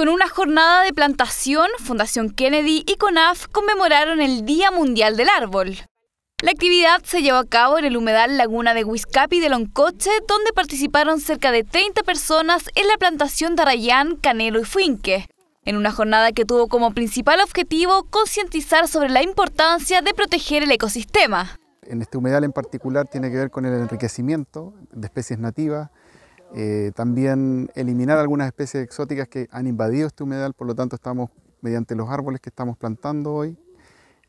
Con una jornada de plantación, Fundación Kennedy y CONAF conmemoraron el Día Mundial del Árbol. La actividad se llevó a cabo en el humedal Laguna de Huizcapi de Loncoche, donde participaron cerca de 30 personas en la plantación de Arrayán, Canelo y Fuinque, en una jornada que tuvo como principal objetivo concientizar sobre la importancia de proteger el ecosistema. En este humedal en particular tiene que ver con el enriquecimiento de especies nativas, eh, también eliminar algunas especies exóticas que han invadido este humedal, por lo tanto estamos, mediante los árboles que estamos plantando hoy,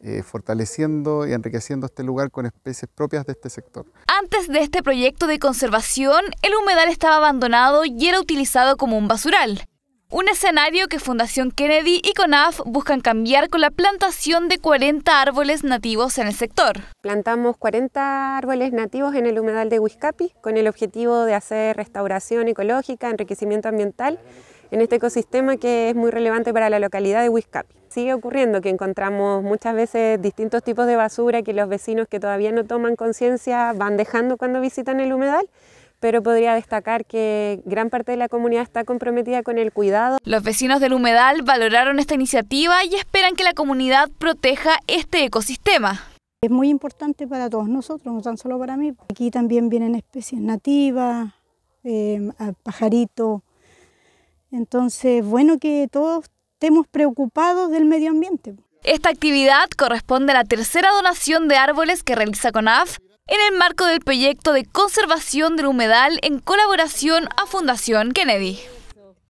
eh, fortaleciendo y enriqueciendo este lugar con especies propias de este sector. Antes de este proyecto de conservación, el humedal estaba abandonado y era utilizado como un basural. Un escenario que Fundación Kennedy y CONAF buscan cambiar con la plantación de 40 árboles nativos en el sector. Plantamos 40 árboles nativos en el humedal de Huizcapi con el objetivo de hacer restauración ecológica, enriquecimiento ambiental en este ecosistema que es muy relevante para la localidad de Huizcapi. Sigue ocurriendo que encontramos muchas veces distintos tipos de basura que los vecinos que todavía no toman conciencia van dejando cuando visitan el humedal pero podría destacar que gran parte de la comunidad está comprometida con el cuidado. Los vecinos del humedal valoraron esta iniciativa y esperan que la comunidad proteja este ecosistema. Es muy importante para todos nosotros, no tan solo para mí. Aquí también vienen especies nativas, eh, pajaritos. Entonces, bueno que todos estemos preocupados del medio ambiente. Esta actividad corresponde a la tercera donación de árboles que realiza CONAF en el marco del proyecto de conservación del humedal en colaboración a Fundación Kennedy.